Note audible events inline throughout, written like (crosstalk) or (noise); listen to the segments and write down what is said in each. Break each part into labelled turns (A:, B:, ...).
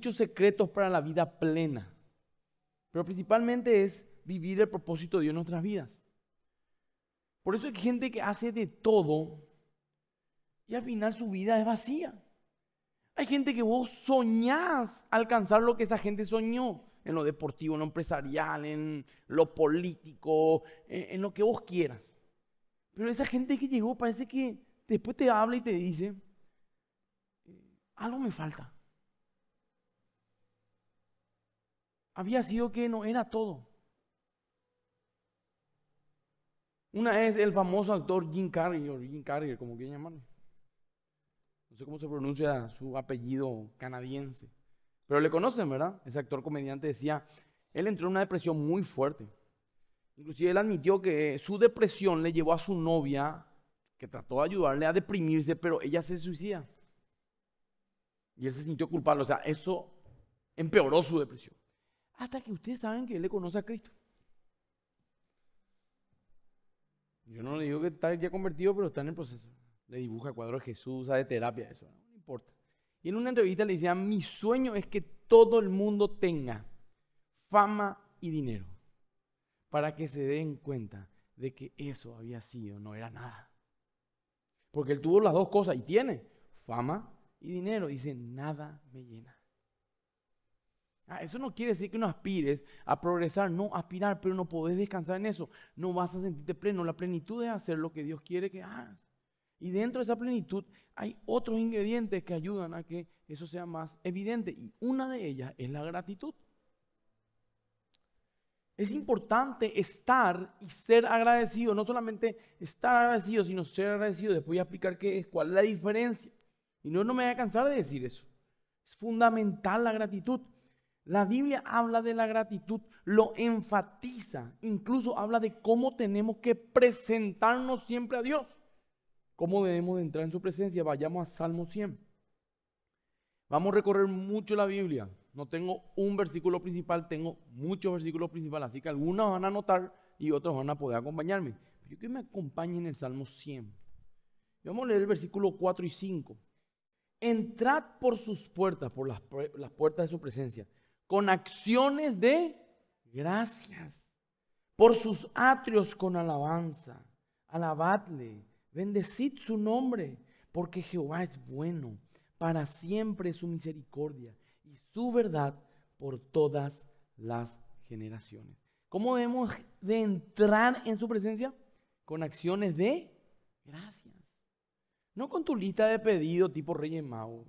A: muchos secretos para la vida plena, pero principalmente es vivir el propósito de Dios en nuestras vidas. Por eso hay gente que hace de todo y al final su vida es vacía. Hay gente que vos soñás alcanzar lo que esa gente soñó en lo deportivo, en lo empresarial, en lo político, en, en lo que vos quieras. Pero esa gente que llegó parece que después te habla y te dice, eh, algo me falta. había sido que no era todo. Una es el famoso actor Jim Carrey, o Jim Carrey, como quieren llamarlo. No sé cómo se pronuncia su apellido canadiense. Pero le conocen, ¿verdad? Ese actor comediante decía, él entró en una depresión muy fuerte. Inclusive él admitió que su depresión le llevó a su novia, que trató de ayudarle a deprimirse, pero ella se suicida. Y él se sintió culpable. O sea, eso empeoró su depresión hasta que ustedes saben que él le conoce a Cristo. Yo no le digo que está ya convertido, pero está en el proceso. Le dibuja cuadros de Jesús, hace terapia, eso, no importa. Y en una entrevista le decía, ah, mi sueño es que todo el mundo tenga fama y dinero, para que se den cuenta de que eso había sido, no era nada. Porque él tuvo las dos cosas y tiene fama y dinero. Dice, nada me llena. Ah, eso no quiere decir que no aspires a progresar, no aspirar, pero no podés descansar en eso. No vas a sentirte pleno. La plenitud es hacer lo que Dios quiere que hagas. Y dentro de esa plenitud hay otros ingredientes que ayudan a que eso sea más evidente. Y una de ellas es la gratitud. Es importante estar y ser agradecido. No solamente estar agradecido, sino ser agradecido. Después voy a explicar qué es, cuál es la diferencia. Y no, no me voy a cansar de decir eso. Es fundamental la gratitud. La Biblia habla de la gratitud, lo enfatiza, incluso habla de cómo tenemos que presentarnos siempre a Dios. ¿Cómo debemos de entrar en su presencia? Vayamos a Salmo 100. Vamos a recorrer mucho la Biblia. No tengo un versículo principal, tengo muchos versículos principales, así que algunos van a anotar y otros van a poder acompañarme. Yo que me acompañen en el Salmo 100. Vamos a leer el versículo 4 y 5. Entrad por sus puertas, por las puertas de su presencia con acciones de gracias. Por sus atrios con alabanza. Alabadle, bendecid su nombre, porque Jehová es bueno. Para siempre su misericordia y su verdad por todas las generaciones. ¿Cómo debemos de entrar en su presencia? Con acciones de gracias. No con tu lista de pedido tipo Reyes Maus.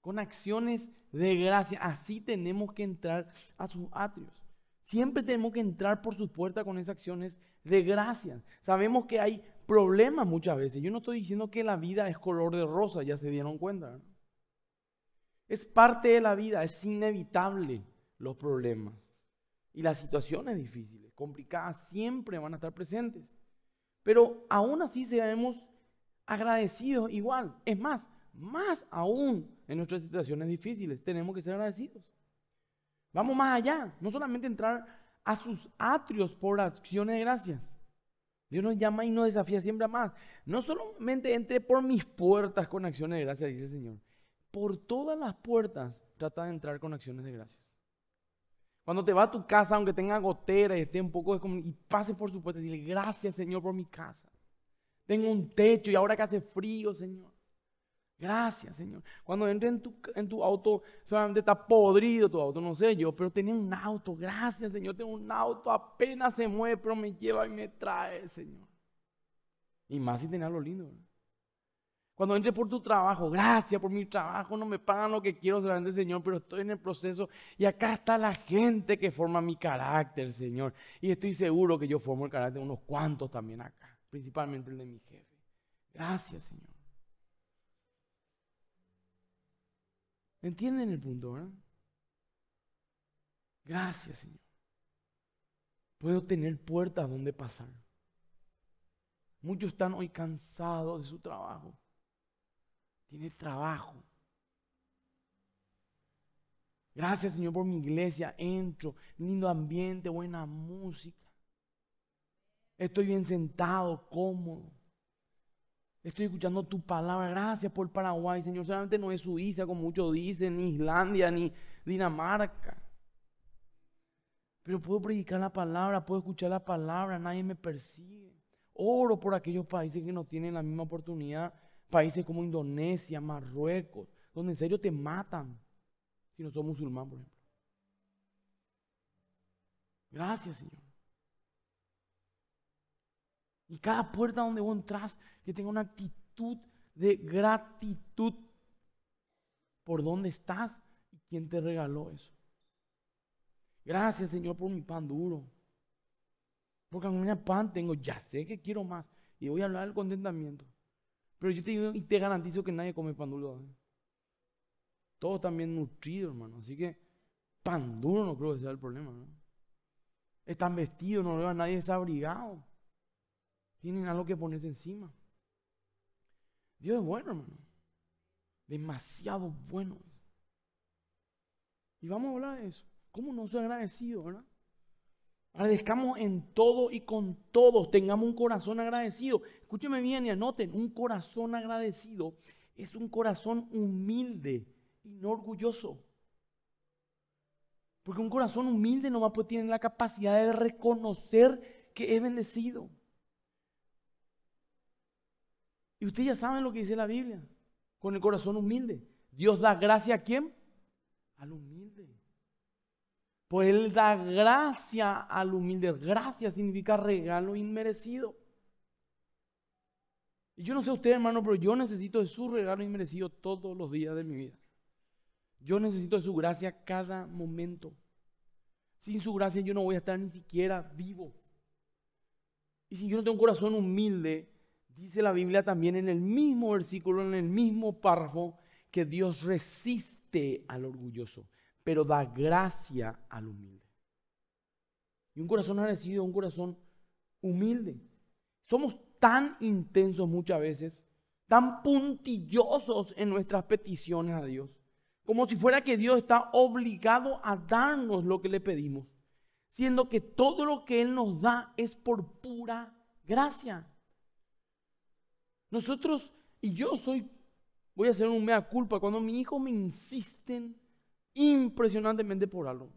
A: Con acciones de gracia. Así tenemos que entrar a sus atrios. Siempre tenemos que entrar por sus puertas con esas acciones de gracia. Sabemos que hay problemas muchas veces. Yo no estoy diciendo que la vida es color de rosa, ya se dieron cuenta. Es parte de la vida, es inevitable los problemas. Y las situaciones difíciles, complicadas, siempre van a estar presentes. Pero aún así seamos agradecidos igual. Es más, más aún en nuestras situaciones difíciles. Tenemos que ser agradecidos. Vamos más allá, no solamente entrar a sus atrios por acciones de gracias. Dios nos llama y nos desafía siempre a más. No solamente entre por mis puertas con acciones de gracias, dice el Señor. Por todas las puertas trata de entrar con acciones de gracias. Cuando te va a tu casa, aunque tenga gotera y esté un poco y pase por su puerta, dile gracias Señor por mi casa. Tengo un techo y ahora que hace frío, Señor. Gracias, Señor. Cuando entré en tu, auto, solamente está podrido tu auto, no sé yo, pero tenía un auto. Gracias, Señor. Tengo un auto, apenas se mueve, pero me lleva y me trae, Señor. Y más si tenía lo lindo. Cuando entré por tu trabajo, gracias por mi trabajo, no me pagan lo que quiero solamente, Señor, pero estoy en el proceso y acá está la gente que forma mi carácter, Señor. Y estoy seguro que yo formo el carácter de unos cuantos también acá, principalmente el de mi jefe. Gracias, Señor. ¿Entienden el punto, verdad? Gracias, Señor. Puedo tener puertas donde pasar. Muchos están hoy cansados de su trabajo. Tiene trabajo. Gracias, Señor, por mi iglesia. Entro, lindo ambiente, buena música. Estoy bien sentado, cómodo. Estoy escuchando tu palabra. Gracias por Paraguay, Señor. Solamente no es Suiza, como muchos dicen, ni Islandia, ni Dinamarca. Pero puedo predicar la palabra, puedo escuchar la palabra, nadie me persigue. Oro por aquellos países que no tienen la misma oportunidad. Países como Indonesia, Marruecos, donde en serio te matan si no sos musulmán, por ejemplo. Gracias, Señor. Y cada puerta donde vos entras, que tenga una actitud de gratitud por dónde estás y quién te regaló eso. Gracias, Señor, por mi pan duro. Porque aunque mi pan tengo, ya sé que quiero más. Y voy a hablar del contentamiento. Pero yo te digo y te garantizo que nadie come pan duro. ¿eh? Todos también nutridos, hermano. Así que pan duro no creo que sea el problema. ¿no? Están vestidos, no veo a nadie desabrigado. Tienen algo que ponerse encima. Dios es bueno, hermano. Demasiado bueno. Y vamos a hablar de eso. ¿Cómo no soy agradecido, verdad? Agradezcamos en todo y con todos. Tengamos un corazón agradecido. Escúcheme bien y anoten. Un corazón agradecido es un corazón humilde y no orgulloso. Porque un corazón humilde no va a tener la capacidad de reconocer que es bendecido. Y ustedes ya saben lo que dice la Biblia. Con el corazón humilde. Dios da gracia a quién? Al humilde. Pues Él da gracia al humilde. Gracia significa regalo inmerecido. Y yo no sé usted, hermano, pero yo necesito de su regalo inmerecido todos los días de mi vida. Yo necesito de su gracia cada momento. Sin su gracia yo no voy a estar ni siquiera vivo. Y si yo no tengo un corazón humilde, Dice la Biblia también en el mismo versículo, en el mismo párrafo, que Dios resiste al orgulloso, pero da gracia al humilde. Y un corazón agradecido, un corazón humilde. Somos tan intensos muchas veces, tan puntillosos en nuestras peticiones a Dios, como si fuera que Dios está obligado a darnos lo que le pedimos, siendo que todo lo que Él nos da es por pura gracia. Nosotros, y yo soy, voy a hacer un mea culpa, cuando mi hijo me insisten impresionantemente por algo.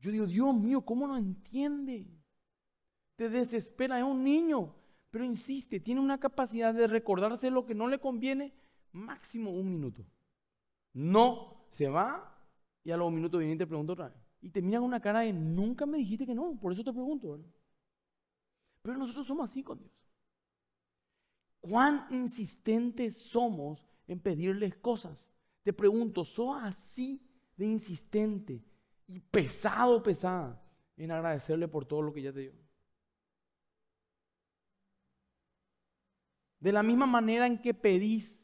A: Yo digo, Dios mío, ¿cómo no entiende? Te desespera, es un niño, pero insiste, tiene una capacidad de recordarse lo que no le conviene, máximo un minuto. No, se va y a los minutos viene y te pregunta otra vez. Y te mira con una cara de, nunca me dijiste que no, por eso te pregunto. Pero nosotros somos así con Dios cuán insistentes somos en pedirles cosas. Te pregunto, soy así de insistente y pesado, pesada en agradecerle por todo lo que ya te dio? De la misma manera en que pedís,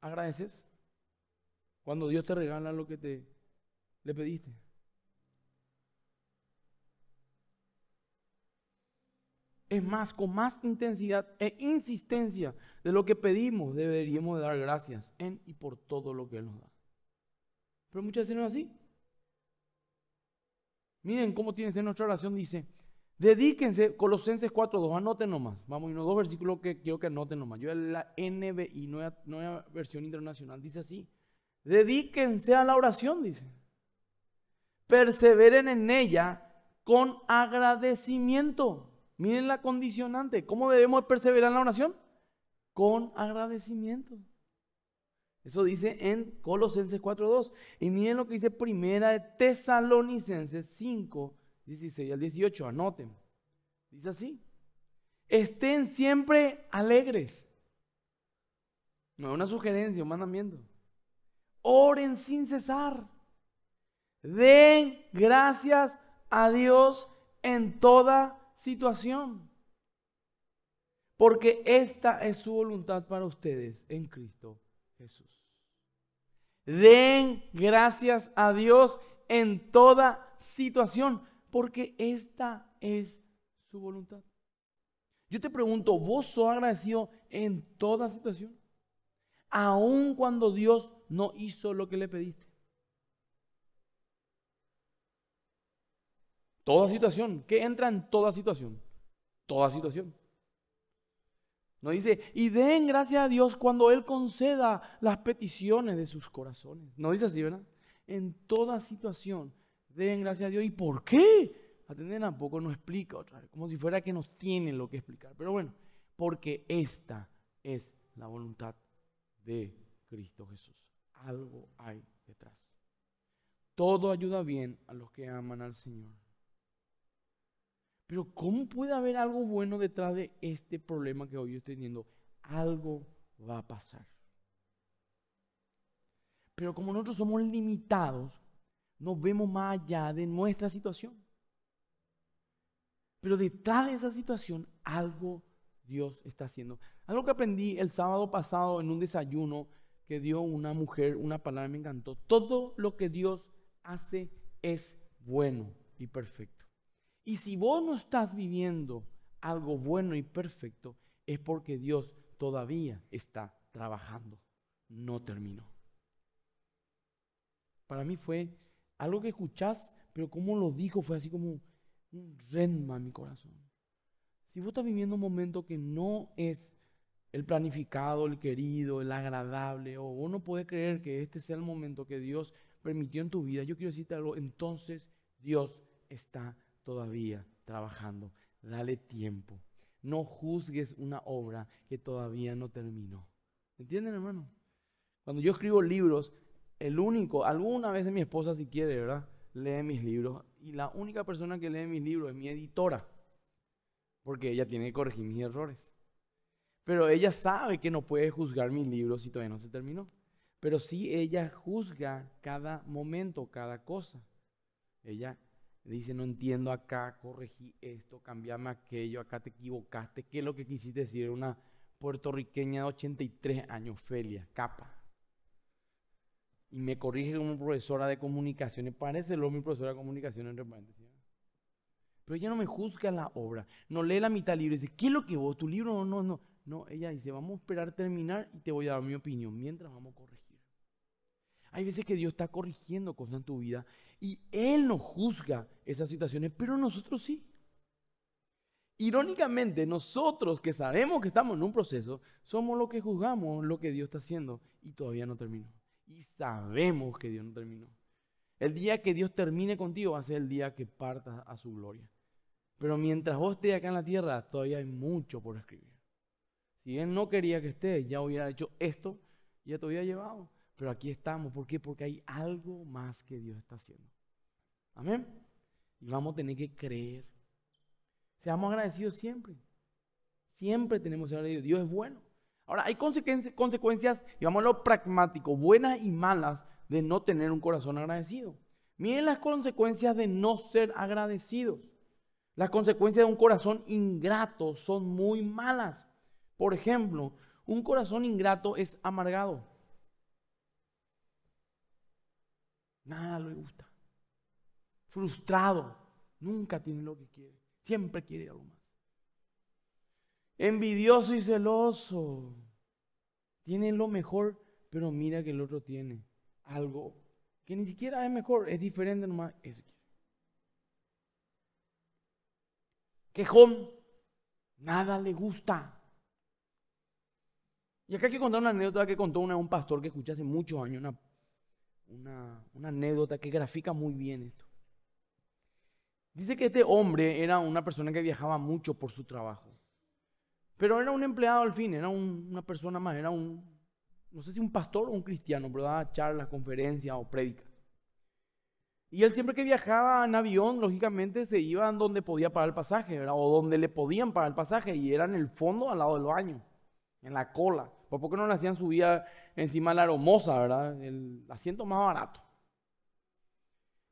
A: agradeces cuando Dios te regala lo que te le pediste. Es más, con más intensidad e insistencia de lo que pedimos, deberíamos dar gracias en y por todo lo que Él nos da. Pero muchas veces no es así. Miren cómo tiene que ser nuestra oración, dice, dedíquense, Colosenses 4.2, anoten nomás, vamos, unos dos versículos que quiero que anoten nomás. Yo la NBI, nueva versión internacional, dice así, dedíquense a la oración, dice. Perseveren en ella con agradecimiento. Miren la condicionante. ¿Cómo debemos perseverar en la oración? Con agradecimiento. Eso dice en Colosenses 4.2. Y miren lo que dice primera de Tesalonicenses 5, 16 al 18. Anoten. Dice así. Estén siempre alegres. No es una sugerencia, un mandamiento. Oren sin cesar. Den gracias a Dios en toda situación. Porque esta es su voluntad para ustedes en Cristo Jesús. Den gracias a Dios en toda situación, porque esta es su voluntad. Yo te pregunto, ¿vos sos agradecido en toda situación? Aun cuando Dios no hizo lo que le pediste. Toda situación. ¿Qué entra en toda situación? Toda situación. No dice, y den gracias a Dios cuando Él conceda las peticiones de sus corazones. No dice así, ¿verdad? En toda situación, den gracias a Dios. ¿Y por qué? Atenden tampoco nos explica otra vez, como si fuera que nos tienen lo que explicar. Pero bueno, porque esta es la voluntad de Cristo Jesús. Algo hay detrás. Todo ayuda bien a los que aman al Señor. Pero ¿cómo puede haber algo bueno detrás de este problema que hoy yo estoy teniendo? Algo va a pasar. Pero como nosotros somos limitados, nos vemos más allá de nuestra situación. Pero detrás de esa situación algo Dios está haciendo. Algo que aprendí el sábado pasado en un desayuno que dio una mujer, una palabra me encantó. Todo lo que Dios hace es bueno y perfecto. Y si vos no estás viviendo algo bueno y perfecto, es porque Dios todavía está trabajando. No terminó. Para mí fue algo que escuchás, pero como lo dijo fue así como un renma en mi corazón. Si vos estás viviendo un momento que no es el planificado, el querido, el agradable, o vos no creer que este sea el momento que Dios permitió en tu vida, yo quiero decirte algo, entonces Dios está todavía trabajando. Dale tiempo. No juzgues una obra que todavía no terminó. ¿Entienden, hermano? Cuando yo escribo libros, el único, alguna vez mi esposa si quiere, ¿verdad? Lee mis libros. Y la única persona que lee mis libros es mi editora. Porque ella tiene que corregir mis errores. Pero ella sabe que no puede juzgar mis libros si todavía no se terminó. Pero sí ella juzga cada momento, cada cosa. Ella dice, no entiendo acá, corregí esto, cambiame aquello, acá te equivocaste, ¿qué es lo que quisiste decir? Una puertorriqueña de 83 años, Felia, capa. Y me corrige como profesora de comunicaciones, parece lo mi profesora de comunicaciones, entre Pero ella no me juzga la obra, no lee la mitad del libro, dice, ¿qué es lo que vos, tu libro? No, no, no. No, ella dice, vamos a esperar terminar y te voy a dar mi opinión, mientras vamos a corregir. Hay veces que Dios está corrigiendo cosas en tu vida y Él no juzga esas situaciones, pero nosotros sí. Irónicamente, nosotros que sabemos que estamos en un proceso, somos los que juzgamos lo que Dios está haciendo y todavía no terminó. Y sabemos que Dios no terminó. El día que Dios termine contigo va a ser el día que partas a su gloria. Pero mientras vos estés acá en la tierra, todavía hay mucho por escribir. Si Él no quería que estés, ya hubiera hecho esto y ya te hubiera llevado. Pero aquí estamos. ¿Por qué? Porque hay algo más que Dios está haciendo. Amén. Y vamos a tener que creer. Seamos agradecidos siempre. Siempre tenemos que Dios. Dios es bueno. Ahora, hay consecuencias, consecuencias, lo pragmático, buenas y malas, de no tener un corazón agradecido. Miren las consecuencias de no ser agradecidos. Las consecuencias de un corazón ingrato son muy malas. Por ejemplo, un corazón ingrato es amargado. Nada le gusta. Frustrado. Nunca tiene lo que quiere. Siempre quiere algo más. Envidioso y celoso. Tiene lo mejor, pero mira que el otro tiene algo que ni siquiera es mejor, es diferente nomás. Es... Quejón, nada le gusta. Y acá hay que contar una anécdota que contó un pastor que escuché hace muchos años, una una, anécdota que grafica muy bien esto. Dice que este hombre era una persona que viajaba mucho por su trabajo. Pero era un empleado al fin, era una persona más, era un, no sé si un pastor o un cristiano, pero daba charlas, conferencias o prédicas. Y él siempre que viajaba en avión, lógicamente se iba donde podía pagar el pasaje, o donde le podían pagar el pasaje, y era en el fondo al lado del baño, en la cola por qué no le hacían subir encima a la aromosa, verdad? El asiento más barato.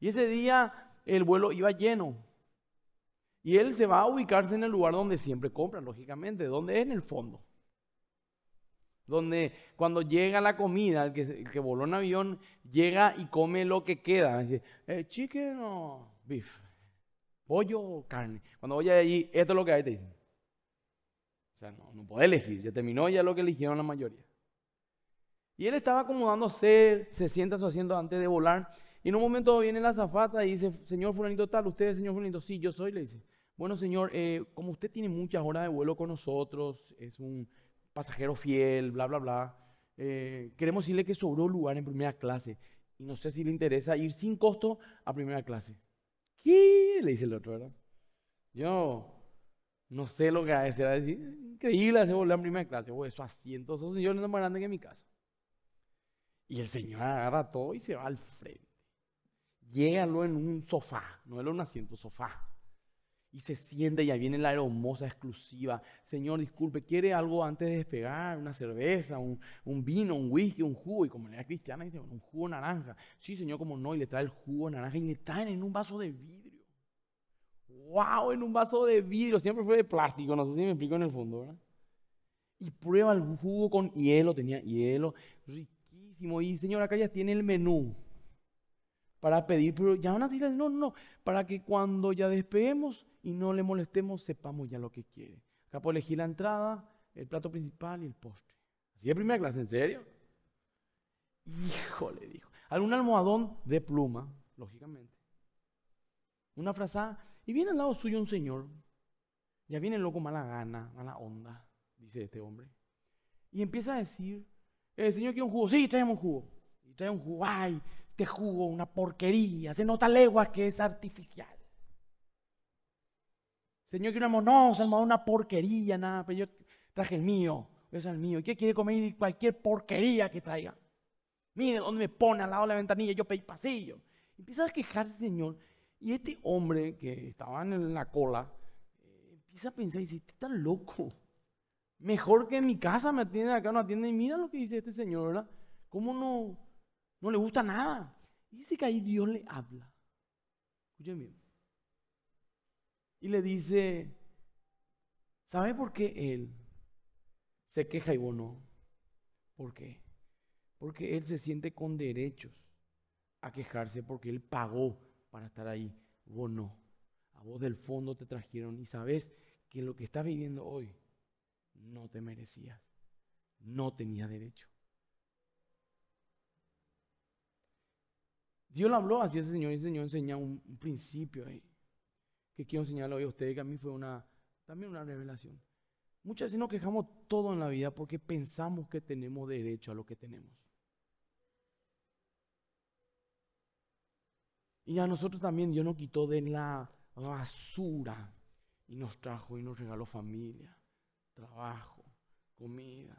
A: Y ese día el vuelo iba lleno. Y él se va a ubicarse en el lugar donde siempre compra, lógicamente, donde es en el fondo. Donde cuando llega la comida, el que, voló en avión, llega y come lo que queda. Dice, eh, chicken o beef, pollo o carne. Cuando voy allí, esto es lo que hay, te dicen no, puede elegir, ya terminó ya lo que eligieron la mayoría. Y él estaba acomodándose, se sienta su asiento antes de volar. Y en un momento viene la zafata y dice, señor fulanito tal, usted, señor fulanito, sí, yo soy, le dice. Bueno, señor, eh, como usted tiene muchas horas de vuelo con nosotros, es un pasajero fiel, bla, bla, bla, eh, queremos decirle que sobró lugar en primera clase. Y no sé si le interesa ir sin costo a primera clase. ¿Qué? Le dice el otro, ¿verdad? Yo, no sé lo que va a decir. increíble, increíble la primera clase. O eso asientos, esos sillones no más grandes que mi casa. Y el señor agarra todo y se va al frente. Llégalo en un sofá, no era un asiento, sofá. Y se siente y ahí viene la hermosa exclusiva. Señor, disculpe, ¿quiere algo antes de despegar? Una cerveza, un, vino, un whisky, un jugo. Y como era cristiana, dice, un jugo naranja. Sí, señor, como no. Y le trae el jugo naranja y le traen en un vaso de vino wow, en un vaso de vidrio, siempre fue de plástico, no sé si me explico en el fondo, ¿verdad? Y prueba el jugo con hielo, tenía hielo, riquísimo. Y señora, acá ya tiene el menú para pedir, pero ya van a decirle, no, no, para que cuando ya despeguemos y no le molestemos, sepamos ya lo que quiere. Acá puedo elegir la entrada, el plato principal y el postre. Así de primera clase, ¿en serio? Híjole, dijo. Algún almohadón de pluma, lógicamente. Una frazada y viene al lado suyo un señor. Ya viene loco mala gana, mala onda, dice este hombre. Y empieza a decir, el eh, señor quiere un jugo. Sí, traemos un jugo. Y trae un jugo. Ay, este jugo, una porquería. Se nota legua que es artificial. Señor, quiere una No, Salvador, una porquería, nada. Pero yo traje el mío. Es el mío. ¿Qué quiere comer cualquier porquería que traiga? Mire dónde me pone al lado de la ventanilla. Yo pedí pasillo. Empieza a quejarse, Señor. Y este hombre que estaba en la cola eh, empieza a pensar y dice, este está loco. Mejor que en mi casa me atienden acá, no atienden. Y mira lo que dice este señor, ¿verdad? ¿Cómo no, no le gusta nada? Y dice que ahí Dios le habla. Escuchen bien. Y le dice, ¿sabe por qué él se queja y vos no? ¿Por qué? Porque él se siente con derechos a quejarse porque él pagó para estar ahí. Vos no. A vos del fondo te trajeron y sabes que lo que estás viviendo hoy no te merecías. No tenías derecho. Dios le habló así ese Señor y ese Señor enseñó un, principio ahí. Que quiero enseñarle hoy a ustedes, que a mí fue una, también una revelación. Muchas veces nos quejamos todo en la vida porque pensamos que tenemos derecho a lo que tenemos. Y a nosotros también Dios nos quitó de la basura y nos trajo y nos regaló familia, trabajo, comida,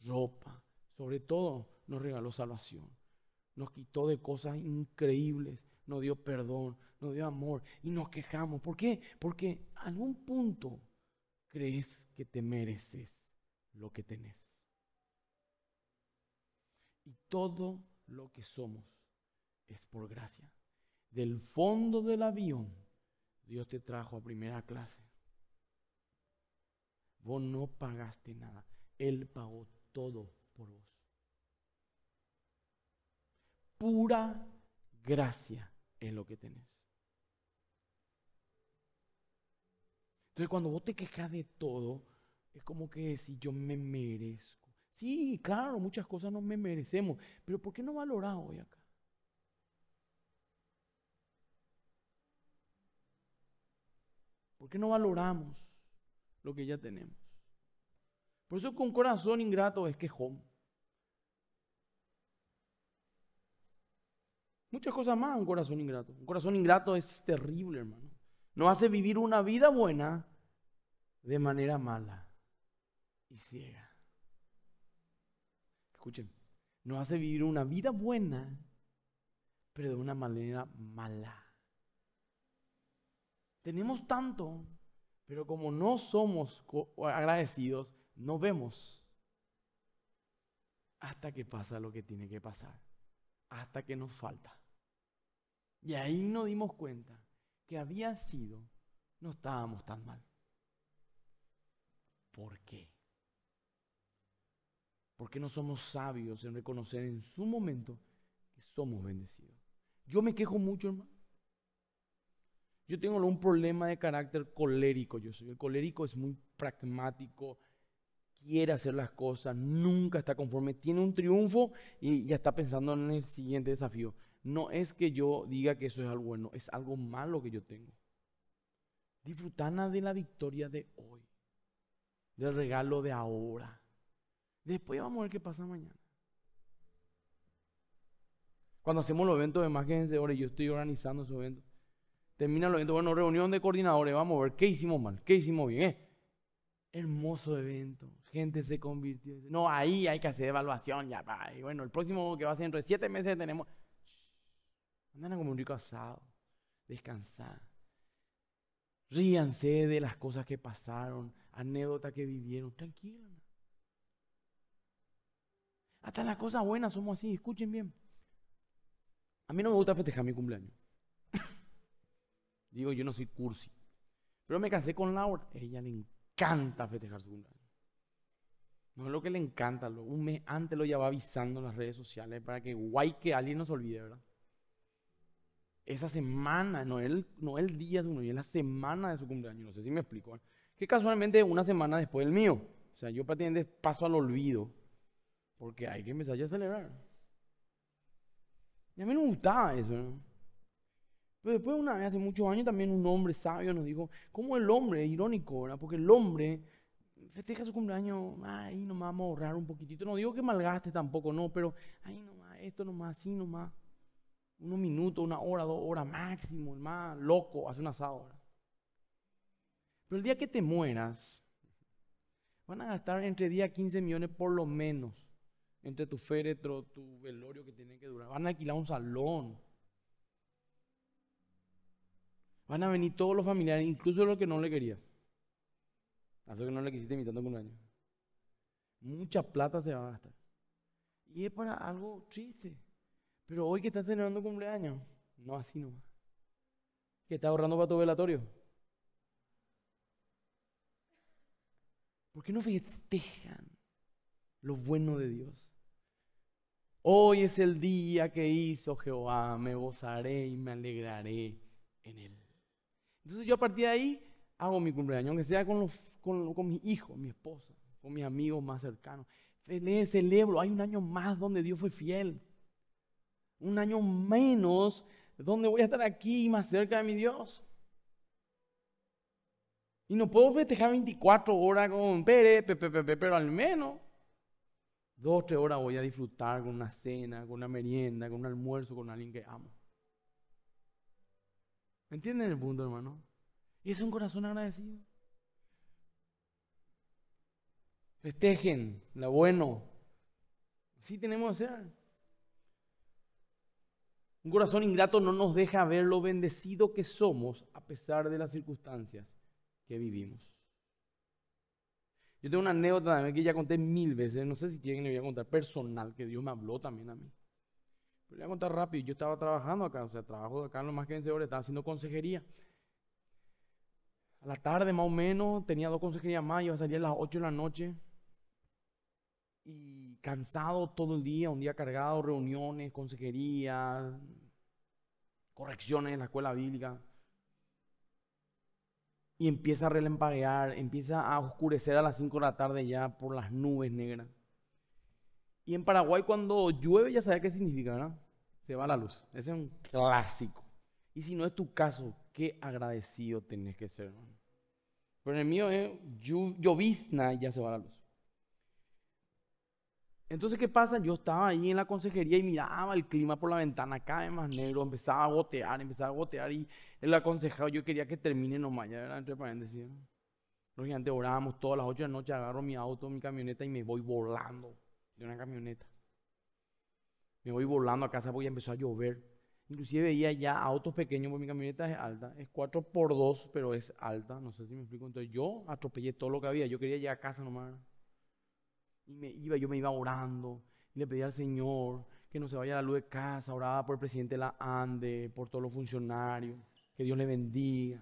A: ropa. Sobre todo nos regaló salvación. Nos quitó de cosas increíbles, nos dio perdón, nos dio amor y nos quejamos. ¿Por qué? Porque en algún punto crees que te mereces lo que tenés. Y todo lo que somos es por gracia del fondo del avión, Dios te trajo a primera clase. Vos no pagaste nada. Él pagó todo por vos. Pura gracia es lo que tenés. Entonces cuando vos te quejas de todo, es como que si yo me merezco. Sí, claro, muchas cosas no me merecemos, pero ¿por qué no valorar hoy acá? ¿Por qué no valoramos lo que ya tenemos? Por eso un corazón ingrato es quejón. Muchas cosas más un corazón ingrato. Un corazón ingrato es terrible, hermano. No hace vivir una vida buena de manera mala y ciega. Escuchen, No hace vivir una vida buena, pero de una manera mala. Tenemos tanto, pero como no somos agradecidos, no vemos hasta que pasa lo que tiene que pasar, hasta que nos falta. Y ahí nos dimos cuenta que había sido, no estábamos tan mal. ¿Por qué? Porque no somos sabios en reconocer en su momento que somos bendecidos. Yo me quejo mucho, hermano. Yo tengo un problema de carácter colérico. Yo soy el colérico, es muy pragmático, quiere hacer las cosas, nunca está conforme, tiene un triunfo y ya está pensando en el siguiente desafío. No es que yo diga que eso es algo bueno, es algo malo que yo tengo. Disfrutana de la victoria de hoy, del regalo de ahora. Después vamos a ver qué pasa mañana. Cuando hacemos los eventos de más que yo estoy organizando esos eventos termina el evento, bueno, reunión de coordinadores, vamos a ver qué hicimos mal, qué hicimos bien. Eh. Hermoso evento, gente se convirtió. No, ahí hay que hacer evaluación ya. va. Y bueno, el próximo que va a ser dentro de siete meses tenemos... Andan como un rico asado, descansar. Ríanse de las cosas que pasaron, anécdotas que vivieron, tranquilos. Hasta las cosas buenas somos así, escuchen bien. A mí no me gusta festejar mi cumpleaños. Digo, yo no soy cursi. Pero me casé con Laura. Ella le encanta festejar su cumpleaños. No es lo que le encanta, lo, un mes antes lo ya va avisando en las redes sociales para que guay que alguien nos olvide, ¿verdad? Esa semana, no el, no el día de uno, es la semana de su cumpleaños, no sé si me explico. ¿eh? Que casualmente una semana después del mío. O sea, yo prácticamente paso al olvido porque hay que empezar ya a celebrar. Y a mí no me gustaba eso. ¿no? Pero después, una vez, hace muchos años, también un hombre sabio nos dijo, ¿cómo el hombre? Irónico, ¿verdad? Porque el hombre festeja su cumpleaños, ahí nomás vamos a ahorrar un poquitito. No digo que malgaste tampoco, no, pero ahí nomás, esto nomás, así nomás. Unos minutos, una hora, dos horas máximo, el más loco, hace unas horas. Pero el día que te mueras, van a gastar entre 10 a 15 millones por lo menos entre tu féretro, tu velorio que tiene que durar. Van a alquilar un salón Van a venir todos los familiares, incluso los que no le querías. Eso que no le quisiste invitando a cumpleaños. Mucha plata se va a gastar. Y es para algo triste. Pero hoy que estás celebrando cumpleaños, no así va. Que estás ahorrando para tu velatorio. ¿Por qué no festejan lo bueno de Dios? Hoy es el día que hizo Jehová, me gozaré y me alegraré en él. Entonces yo a partir de ahí hago mi cumpleaños, aunque sea con, con, con, mis hijos, mi esposa, con mis amigos más cercanos. Feliz, celebro, hay un año más donde Dios fue fiel. Un año menos donde voy a estar aquí más cerca de mi Dios. Y no puedo festejar 24 horas con Pérez, pero al menos dos, tres horas voy a disfrutar con una cena, con una merienda, con un almuerzo, con alguien que amo. ¿Entienden el punto, hermano? Y es un corazón agradecido. Festejen, lo bueno. Así tenemos que ser. Un corazón ingrato no nos deja ver lo bendecido que somos a pesar de las circunstancias que vivimos. Yo tengo una anécdota también que ya conté mil veces, no sé si quieren le voy a contar personal, que Dios me habló también a mí le voy a contar rápido, yo estaba trabajando acá, o sea, trabajo acá lo más que en horas, estaba haciendo consejería. A la tarde más o menos, tenía dos consejerías más, iba a salir a las 8 de la noche. Y cansado todo el día, un día cargado, reuniones, consejería, correcciones en la escuela bíblica. Y empieza a relampaguear, empieza a oscurecer a las 5 de la tarde ya por las nubes negras. Y en Paraguay cuando llueve ya sabes qué significa, ¿verdad? se va la luz. Ese es un clásico. Y si no es tu caso, qué agradecido tenés que ser. Pero en el mío es eh, llovizna y ya se va la luz. Entonces, ¿qué pasa? Yo estaba ahí en la consejería y miraba el clima por la ventana, cada vez más negro, empezaba a gotear, empezaba a gotear y el aconsejado, yo quería que termine nomás, ya era entre paréntesis. gigantes orábamos todas las 8 de la noche, agarro mi auto, mi camioneta y me voy volando de una camioneta. Me voy volando a casa porque ya empezó a llover. Inclusive veía ya autos pequeños, porque mi camioneta es alta, es 4x2, pero es alta, no sé si me explico. Entonces yo atropellé todo lo que había, yo quería llegar a casa nomás. Y me iba, yo me iba orando, y le pedía al Señor que no se vaya la luz de casa, oraba por el presidente de la ANDE, por todos los funcionarios, que Dios le bendiga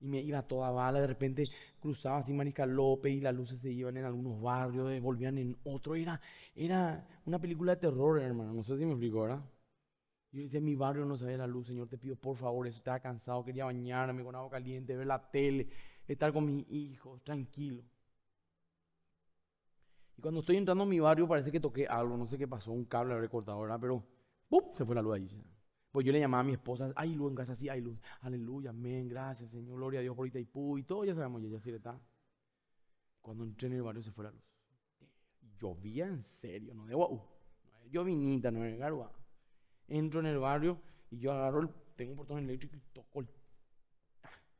A: y me iba toda bala. De repente cruzaba así Mariscal López y las luces se iban en algunos barrios, eh, volvían en otro. Era, era una película de terror, hermano. No sé si me explico, ¿verdad? Yo decía, mi barrio no se la luz, Señor, te pido por favor eso. Estaba cansado, quería bañarme con agua caliente, ver la tele, estar con mis hijos, tranquilo. Y cuando estoy entrando a mi barrio parece que toqué algo, no sé qué pasó, un cable habré cortado, ¿verdad? Pero ¡pum! se fue la luz allí. Pues yo le llamaba a mi esposa, hay luz en casa, sí hay luz. Aleluya, amén, gracias, Señor, gloria a Dios por ahorita y pu, y todo, ya sabemos, ya así le está. Cuando entré en el barrio se fue la luz. Llovía en serio, no de guau. Llovinita, no de garba. Entro en el barrio y yo agarro, el, tengo un portón eléctrico y toco el.